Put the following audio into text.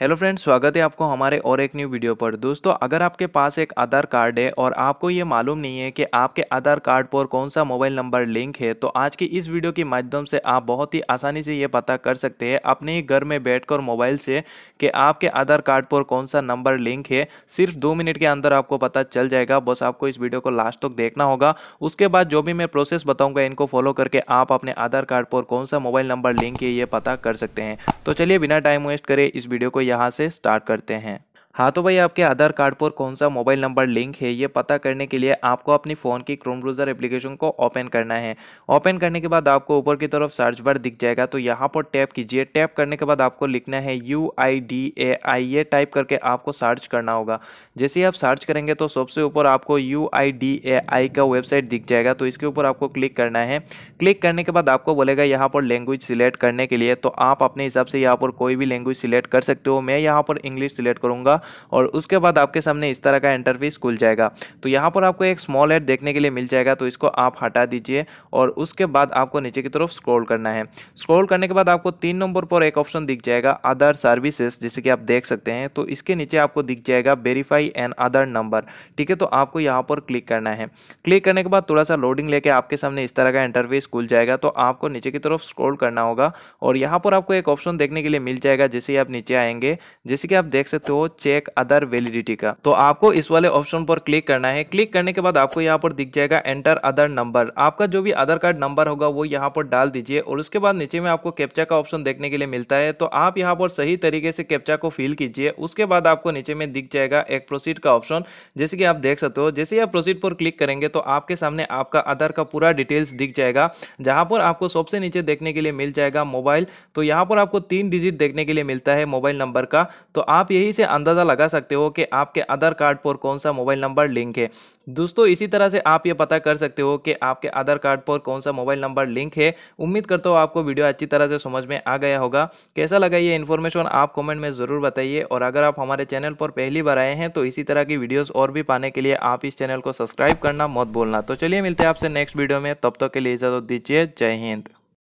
hello friends स्वागत है आपको हमारे और एक न्यू वीडियो पर दोस्तों अगर आपके पास एक आधार कार्ड है और आपको ये मालूम नहीं है कि आपके आधार कार्ड पर कौन सा मोबाइल नंबर लिंक है तो आज की इस वीडियो के माध्यम से आप बहुत ही आसानी से ये पता कर सकते हैं अपने ही घर में बैठकर मोबाइल से कि आपके आधार कार्ड पर कौन सा नंबर लिंक है सिर्फ दो मिनट के अंदर आपको पता चल जाएगा बस आपको इस वीडियो को लास्ट तक देखना होगा उसके बाद जो भी मैं प्रोसेस बताऊँगा इनको फॉलो करके आप अपने आधार कार्ड पर कौन सा मोबाइल नंबर लिंक है ये पता कर सकते हैं तो चलिए बिना टाइम वेस्ट करें इस वीडियो को यहाँ से स्टार्ट करते हैं हाँ तो भाई आपके आधार कार्ड पर कौन सा मोबाइल नंबर लिंक है ये पता करने के लिए आपको अपनी फ़ोन की क्रोम ब्रोजर एप्लीकेशन को ओपन करना है ओपन करने के बाद आपको ऊपर की तरफ सर्च बार दिख जाएगा तो यहाँ पर टैप कीजिए टैप करने के बाद आपको लिखना है यू आई डी ए आई ये टाइप करके आपको सर्च करना होगा जैसे ही आप सर्च करेंगे तो सबसे ऊपर आपको यू आई डी ए आई का वेबसाइट दिख जाएगा तो इसके ऊपर आपको क्लिक करना है क्लिक करने के बाद आपको बोलेगा यहाँ पर लैंग्वेज सिलेक्ट करने के लिए तो आप अपने हिसाब से यहाँ पर कोई भी लैंग्वेज सिलेक्ट कर सकते हो मैं यहाँ पर इंग्लिश सिलेक्ट करूँगा और उसके बाद आपके सामने इस तरह का इंटरफेस खुल जाएगा तो यहाँ पर आपको एक स्मॉल एड देखने के लिए मिल जाएगा तो इसको आप हटा दीजिए और उसके बाद आपको नीचे की तरफ स्क्रोल करना है स्क्रोल करने के बाद आपको तीन नंबर पर एक ऑप्शन दिख जाएगा अदर सर्विसेज जैसे कि आप देख सकते हैं तो इसके नीचे आपको दिख जाएगा वेरीफाई एन अदर नंबर ठीक है तो आपको यहाँ पर क्लिक करना है क्लिक करने के बाद थोड़ा सा लोडिंग लेके आपके सामने इस तरह का इंटरफेस खुल जाएगा तो आपको नीचे की तरफ स्क्रोल करना होगा और यहाँ पर आपको एक ऑप्शन देखने के लिए मिल जाएगा जैसे ही आप नीचे आएंगे जैसे कि आप देख सकते हो चेक एक अदर वेलिडिटी का तो आपको इस वाले ऑप्शन पर क्लिक करना है क्लिक करने के बाद आपको यहाँ पर दिख जाएगा एंटर अदर नंबर आपका जो भी आधार कार्ड नंबर होगा वो यहाँ पर डाल दीजिए और उसके बाद नीचे में आपको कैप्चा का ऑप्शन देखने के लिए मिलता है तो आप यहाँ पर सही तरीके से कैप्चा को फिल कीजिए उसके बाद आपको नीचे में दिख जाएगा एक प्रोसीड का ऑप्शन जैसे कि आप देख सकते हो जैसे आप प्रोसीड पर क्लिक करेंगे तो आपके सामने आपका आधार का पूरा डिटेल्स दिख जाएगा जहां पर आपको सबसे नीचे देखने के लिए मिल जाएगा मोबाइल तो यहाँ पर आपको तीन डिजिट देखने के लिए मिलता है मोबाइल नंबर का तो आप यही से अंदाजा लगा सकते हो कि आपके आधार कार्ड पर कौन सा मोबाइल नंबर लिंक है दोस्तों इसी तरह से आप ये पता कर सकते हो कि आपके आधार कार्ड पर कौन सा मोबाइल नंबर लिंक है उम्मीद करता हूँ आपको वीडियो अच्छी तरह से समझ में आ गया होगा कैसा लगा ये इन्फॉर्मेशन आप कमेंट में ज़रूर बताइए और अगर आप हमारे चैनल पर पहली बार आए हैं तो इसी तरह की वीडियोज़ और भी पाने के लिए आप इस चैनल को सब्सक्राइब करना मत बोलना तो चलिए मिलते हैं आपसे नेक्स्ट वीडियो में तब तक के लिए इजाज़त दीजिए जय हिंद